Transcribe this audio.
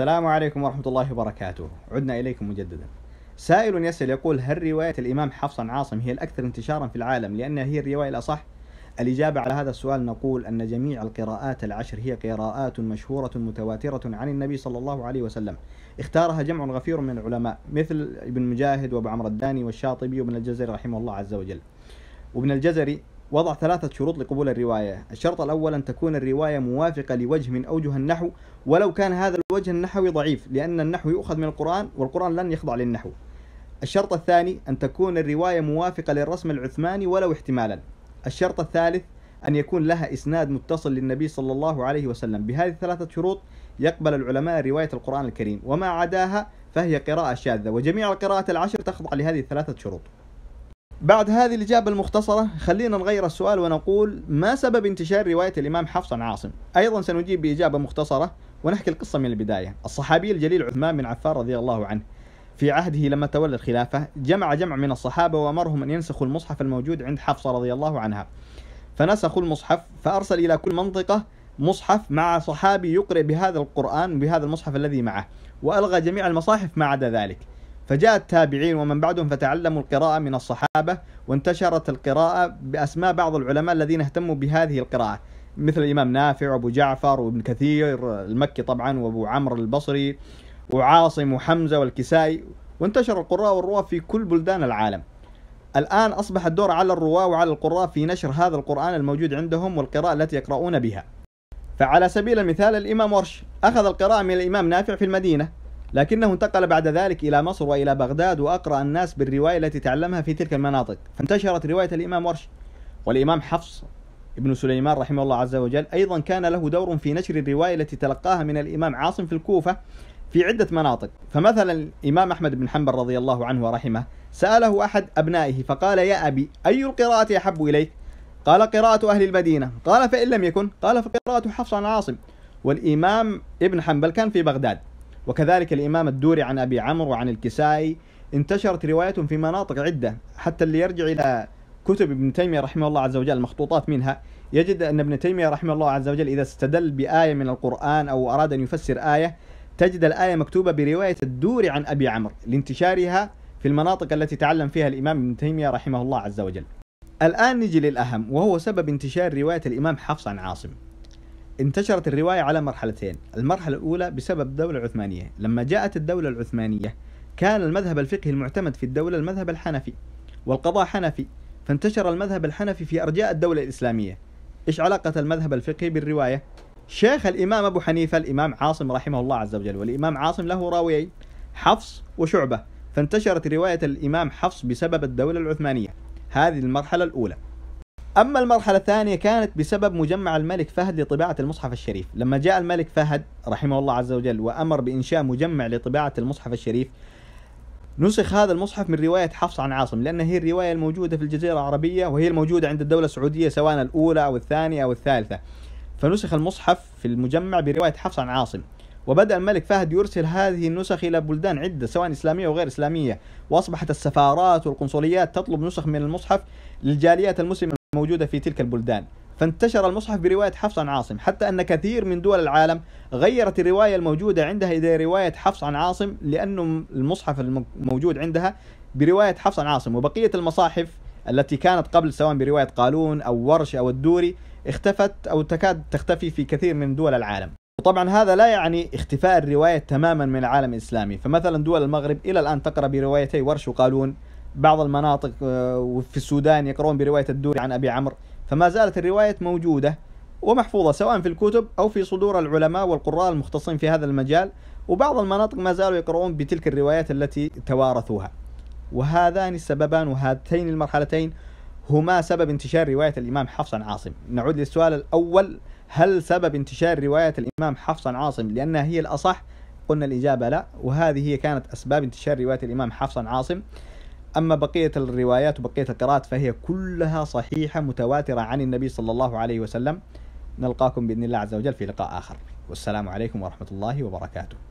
السلام عليكم ورحمة الله وبركاته عدنا إليكم مجددا سائل يسأل يقول هل رواية الإمام حفص عن عاصم هي الأكثر انتشارا في العالم لأنها هي الرواية الأصح؟ الإجابة على هذا السؤال نقول أن جميع القراءات العشر هي قراءات مشهورة متواترة عن النبي صلى الله عليه وسلم اختارها جمع غفير من العلماء مثل ابن مجاهد وابو عمرو الداني والشاطبي وابن الجزري رحمه الله عز وجل وابن الجزري وضع ثلاثة شروط لقبول الرواية الشرط الأول أن تكون الرواية موافقة لوجه من أوجه النحو ولو كان هذا الوجه النحوي ضعيف لأن النحو يؤخذ من القرآن والقرآن لن يخضع للنحو الشرط الثاني أن تكون الرواية موافقة للرسم العثماني ولو احتمالا الشرط الثالث أن يكون لها إسناد متصل للنبي صلى الله عليه وسلم بهذه الثلاثة شروط يقبل العلماء رواية القرآن الكريم وما عداها فهي قراءة شاذة وجميع القراءات العشر تخضع لهذه الثلاثة شروط بعد هذه الإجابة المختصرة خلينا نغير السؤال ونقول ما سبب انتشار رواية الإمام حفص عن عاصم؟ أيضا سنجيب بإجابة مختصرة ونحكي القصة من البداية الصحابي الجليل عثمان بن عفان رضي الله عنه في عهده لما تولى الخلافة جمع جمع من الصحابة وأمرهم أن ينسخوا المصحف الموجود عند حفصة رضي الله عنها فنسخوا المصحف فأرسل إلى كل منطقة مصحف مع صحابي يقرأ بهذا القرآن بهذا المصحف الذي معه وألغى جميع المصاحف ما عدا ذلك فجاء التابعين ومن بعدهم فتعلموا القراءة من الصحابة وانتشرت القراءة بأسماء بعض العلماء الذين اهتموا بهذه القراءة مثل الإمام نافع وأبو جعفر وابن كثير المكي طبعا وأبو عمرو البصري وعاصم وحمزة والكسائي وانتشر القراء والرواة في كل بلدان العالم الآن أصبح الدور على الرواة وعلى القراء في نشر هذا القرآن الموجود عندهم والقراءة التي يقرؤون بها فعلى سبيل المثال الإمام ورش أخذ القراءة من الإمام نافع في المدينة لكنه انتقل بعد ذلك إلى مصر وإلى بغداد وأقرأ الناس بالرواية التي تعلمها في تلك المناطق فانتشرت رواية الإمام ورش والإمام حفص ابن سليمان رحمه الله عز وجل أيضا كان له دور في نشر الرواية التي تلقاها من الإمام عاصم في الكوفة في عدة مناطق فمثلا الإمام أحمد بن حنبل رضي الله عنه ورحمه سأله أحد أبنائه فقال يا أبي أي القراءة أحب إليك قال قراءة أهل المدينة قال فإن لم يكن قال فقراءة حفص عن عاصم والإمام ابن حنبل كان في بغداد وكذلك الإمام الدوري عن أبي عمرو وعن الكسائي انتشرت روايتهم في مناطق عدة حتى اللي يرجع إلى كتب ابن تيمية رحمه الله عز وجل المخطوطات منها يجد أن ابن تيمية رحمه الله عز وجل إذا استدل بآية من القرآن أو أراد أن يفسر آية تجد الآية مكتوبة برواية الدوري عن أبي عمرو لانتشارها في المناطق التي تعلم فيها الإمام ابن تيمية رحمه الله عز وجل الآن نجي للأهم وهو سبب انتشار رواية الإمام حفص عن عاصم انتشرت الرواية على مرحلتين المرحلة الأولى بسبب الدولة العثمانية لما جاءت الدولة العثمانية كان المذهب الفقهي المعتمد في الدولة المذهب الحنفي والقضاء حنفي فانتشر المذهب الحنفي في أرجاء الدولة الإسلامية إيش علاقة المذهب الفقهي بالرواية؟ شيخ الإمام أبو حنيفة الإمام عاصم رحمه الله عز وجل والإمام عاصم له راويين حفص وشعبة فانتشرت رواية الإمام حفص بسبب الدولة العثمانية هذه المرحلة الأولى أما المرحلة الثانية كانت بسبب مجمع الملك فهد لطباعة المصحف الشريف لما جاء الملك فهد رحمه الله عز وجل وأمر بإنشاء مجمع لطباعة المصحف الشريف نسخ هذا المصحف من رواية حفص عن عاصم لأن هي الرواية الموجودة في الجزيرة العربية وهي الموجودة عند الدولة السعودية سواء الأولى أو الثانية أو الثالثة فنسخ المصحف في المجمع برواية حفص عن عاصم وبدأ الملك فهد يرسل هذه النسخ إلى بلدان عدة سواء إسلامية وغير إسلامية وأصبحت السفارات والقنصليات تطلب نسخ من المصحف للجاليات المسلمة موجودة في تلك البلدان فانتشر المصحف برواية حفص عن عاصم حتى أن كثير من دول العالم غيرت الرواية الموجودة عندها إلى رواية حفص عن عاصم لأن المصحف الموجود عندها برواية حفص عن عاصم وبقية المصاحف التي كانت قبل سواء برواية قالون أو ورش أو الدوري اختفت أو تكاد تختفي في كثير من دول العالم وطبعا هذا لا يعني اختفاء الرواية تماما من العالم الإسلامي فمثلا دول المغرب إلى الآن تقرأ بروايتي ورش وقالون بعض المناطق آه، وفي السودان يقرؤون برواية الدوري عن أبي عمرو فما زالت الرواية موجودة ومحفوظة سواء في الكتب أو في صدور العلماء والقراء المختصين في هذا المجال وبعض المناطق ما زالوا يقرؤون بتلك الروايات التي توارثوها وهذان السببان وهاتين المرحلتين هما سبب انتشار رواية الإمام حفص عن عاصم نعود للسؤال الأول هل سبب انتشار رواية الإمام حفص عن عاصم لأنها هي الأصح قلنا الإجابة لا وهذه هي كانت أسباب انتشار رواية الإمام حفص عن عاصم أما بقية الروايات وبقية القراءات فهي كلها صحيحة متواترة عن النبي صلى الله عليه وسلم نلقاكم بإذن الله عز وجل في لقاء آخر والسلام عليكم ورحمة الله وبركاته